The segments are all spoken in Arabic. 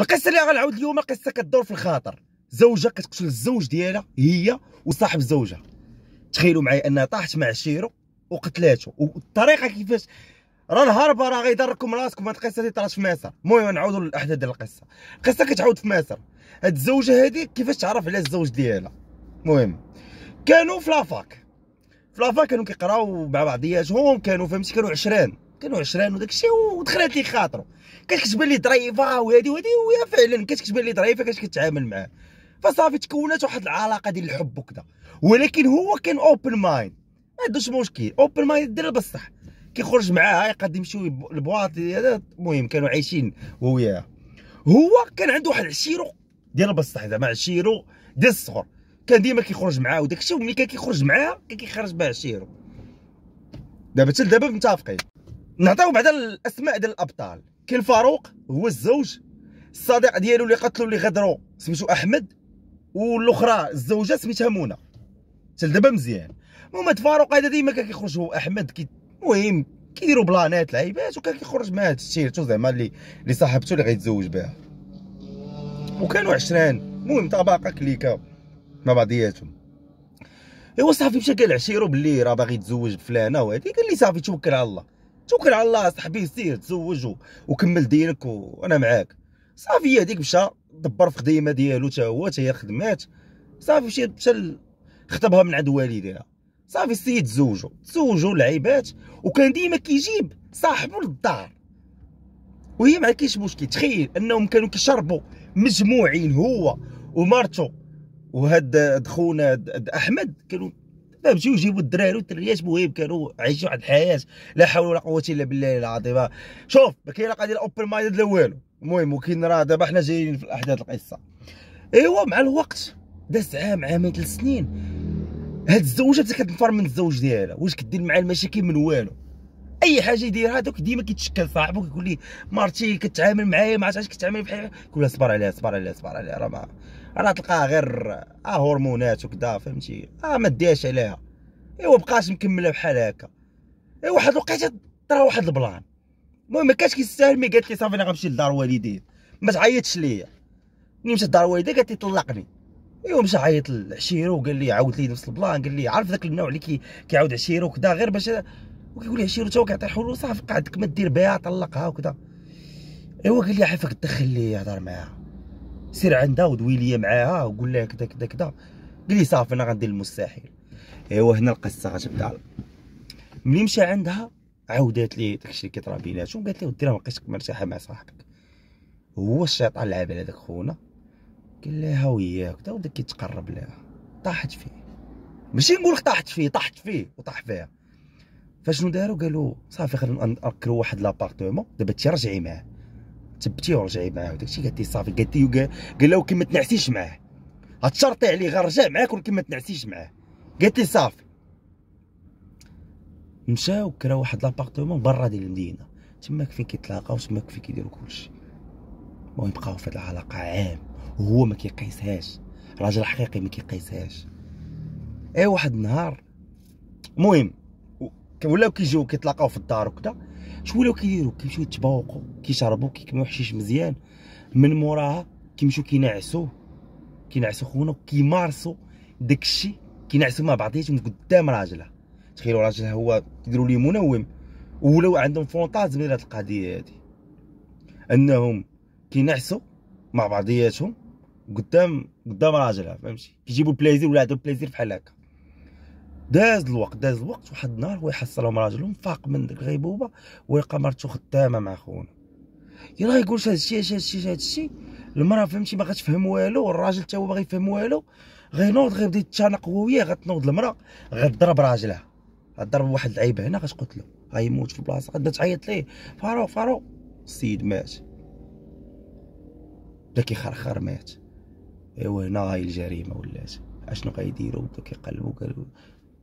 القصه اللي غنعاود اليوم قصه كتدور في الخاطر زوجه كتقتل الزوج ديالها هي وصاحب زوجها تخيلوا معايا انها طاحت مع عشيرو وقتلاته والطريقه كيفاش راه الهربه راه غيضركم راسكم هاد القصه اللي طرات في مصر المهم نعاودوا للاحداث ديال القصه القصه كتعاود في مصر هاد الزوجه هادي كيفاش تعرف على الزوج ديالها المهم كانوا في لافاك في لافاك كانوا كيقراو مع بعضياتهم كانوا فهمتي كانوا 20 كانوا 20 وداك الشيء ودخلت لي خاطره كانت كتبان لي ظريفه وهذه وهذه وهي فعلا كانت كتبان لي ظريفه كانت كتعامل معاه فصافي تكونت واحد العلاقه ديال الحب وكذا ولكن هو كان اوبن مايند ما عندوش مشكل اوبن مايند دير بصح كيخرج معاها يقدر يمشيو البواط هذا المهم كانوا عايشين هو وياها هو كان عنده واحد عشيرو ديال بصح زعما عشيرو ديال الصغر كان ديما كيخرج معاه وداك الشيء ملي كان كيخرج معاها كان كيخرج بها عشيرو دابا حتى دابا متفقين نعطيو بعدا الاسماء ديال الابطال كاين فاروق هو الزوج الصديق ديالو اللي قتلو اللي غدرو سميتو احمد والاخرى الزوجه سميتها منى حتى دابا مزيان المهم فاروق هذا ديما كان كيخرج هو احمد كي المهم كيديروا بلانات لعيبات وكان كيخرج مع هاد الشيرتو زعما اللي اللي صاحبته اللي غيتزوج بها وكانوا عشران المهم طبقه كليكه مع بعضياتهم ايوا صافي مشى قال عشيرو بلي راه باغي يتزوج بفلانه وهادي قال لي صافي توكل على الله توكل على الله صاحبي سير تزوج وكمل دينك وانا معاك صافي هذيك مشى دبر في خديمه ديالو حتى هو حتى هي خدمات صافي مشى مشى خطبها من عند والديها صافي السيد تزوجوا تزوجوا لعيبات وكان ديما كيجيب صاحبو للدار وهي ما كاينش مشكل تخيل انهم كانوا كيشربوا مجموعين هو ومرته وهاد خونا احمد كانوا لا مشيو جيبوا الدراري والدريات مهم كانوا عايشين واحد الحياه لا حول ولا قوه الا بالله العظيم شوف ما كاين لا قضيه اوبن مايند لا والو المهم وكاين راه دابا حنا جايين في الاحداث القصه ايوا مع الوقت داز عام عامين ثلاث سنين هاد الزوجه تا كتنفر من الزوج ديالها واش كدير معاه المشاكل من والو اي حاجه يديرها دوك ديما كيتشكل صاحبو كيقول ليه مرتي كتعامل معايا ما عرفتش كتعامل بحال كلها صبر عليها صبر عليها صبر عليها راه ما راه تلقاها غير اه هرمونات وكذا فهمتي اه ما ديهاش عليها ايوا بقاش مكمله بحال هكا ايوا واحد الوقيته ترى واحد البلان المهم ما كانش كيستاهل مي قالت لي صافي انا غنمشي لدار والدي ما تعيطش ليا ملي مشات لدار والدي قالت لي طلقني ايوا مشى عيط لعشيرو وقال لي عاود لي نفس البلان قال لي عارف ذاك النوع اللي كي كيعاود عشيره وكذا غير باش وكيقول ليه شي كيعطي حلول صافي قعدك ما دير بها طلقها وكذا ايوا قال لي عافاك دخل لي هضر معاها سير عندها ودوي لي معاها وقول لها كذا كذا كذا قال لي صافي انا غندير المستحيل ايوا هنا القصه غتبدا ملي مشى عندها عاودات لي داكشي اللي كيطرا بيناتهم قالت لي ودي راه مابقيتش مرتاحه مع صاحبك هو الشيطان لعب على داك خونا قال لها وياك وداك كيتقرب لها طاحت فيه ماشي نقول طاحت فيه طاحت فيه وطاح فيها فشنو داروا قالوا صافي خلينا نأكلوا واحد لابارتومون دابا انت رجعي معاه تبتي ورجعي معاه وداكشي قالت لي صافي قالت لي قال لها ولكن ما تنعسيش معاه غتشرطي عليه غير رجع معاك ولكن ما تنعسيش معاه قالت لي صافي مشاو كرا واحد لابارتومون برا ديال المدينه تماك فين كيتلاقاو تماك فين كيديروا كلشي المهم بقاو في هاد العلاقه عام وهو ما كيقيسهاش راجل حقيقي ما كيقيسهاش اي واحد النهار المهم ولاو كيجيو كيتلاقاو في الدار وكذا شنو ولاو كيديروا كيمشيو يتباوقوا كيشربوا كيكميو حشيش مزيان من موراها كيمشيو كينعسوا كينعسوا خونا وكيمارسوا داك الشيء كينعسوا مع بعضياتهم قدام راجلها تخيلوا راجلها هو يديروا ليه منوم ولاو عندهم فونتازم ديال هاد القضيه هادي انهم كينعسوا مع بعضياتهم قدام قدام راجلها فهمتي كيجيبوا بليزير ولا عندهم بليزير بحال هكا داز الوقت داز الوقت واحد النهار هو يحصلهم راجلهم فاق من ديك الغيبوبه ويلقى مرتو خدامه مع خونا يلا يقول هادشي هادشي هادشي المراه فهمتي باغا تفهم والو والراجل حتى هو باغي يفهم والو غينوض غيبدا يتشانق هو وياه غتنوض المراه غتضرب راجلها غتضرب واحد العيب هنا غتقتلو غيموت في البلاصه غتبدا تعيط ليه فارو فارو السيد مات بدا كيخرخر مات ايوا هنا هاي الجريمه ولات اشنو غيديروا بدا كيقلبوا قالوا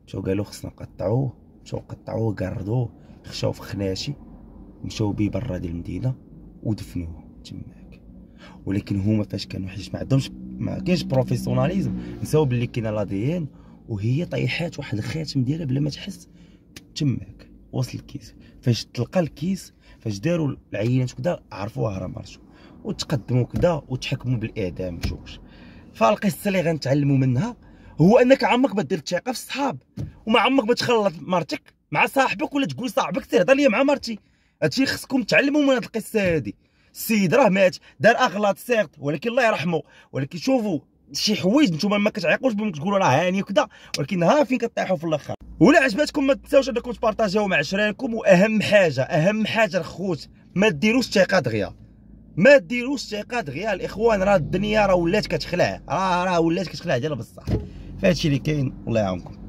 مشاو قالو خصنا نقطعوه مشاو قطعوه قردوه خشاو في خناشي مشاو بيه برا ديال المدينه ودفنوه تماك ولكن هما فاش كانوا حيت ما عندهمش ما كاينش بروفيسيوناليزم نساو بلي كاينه لا دي ان وهي طيحات واحد الخاتم ديالها بلا ما تحس تماك وصل الكيس فاش تلقى الكيس فاش داروا العينات وكذا عرفوها راه مرشو وتقدموا كذا وتحكموا بالاعدام شوش فالقصه اللي غنتعلموا منها هو انك عمرك ما دير الثقه في الصحاب وما عمرك ما تخلط مرتك مع صاحبك ولا تقول صاحبك تهضر ليا مع مرتي هادشي خصكم تعلموا من هاد القصه هادي السيد راه مات دار اغلاط سيغت ولكن الله يرحمه ولكن شوفوا شي حوايج نتوما ما كتعيقوش بهم تقولوا راه هاني وكذا ولكن ها فين كطيحوا في الاخر ولا عجبتكم ما تنساوش انكم تبارطاجيو مع عشرانكم واهم حاجه اهم حاجه الخوت ما ديروش الثقه دغيا ما ديروش الثقه دغيا الاخوان راه الدنيا راه ولات كتخلع راه راه ولات كتخلع ديال بصح ve çirikeyn leão.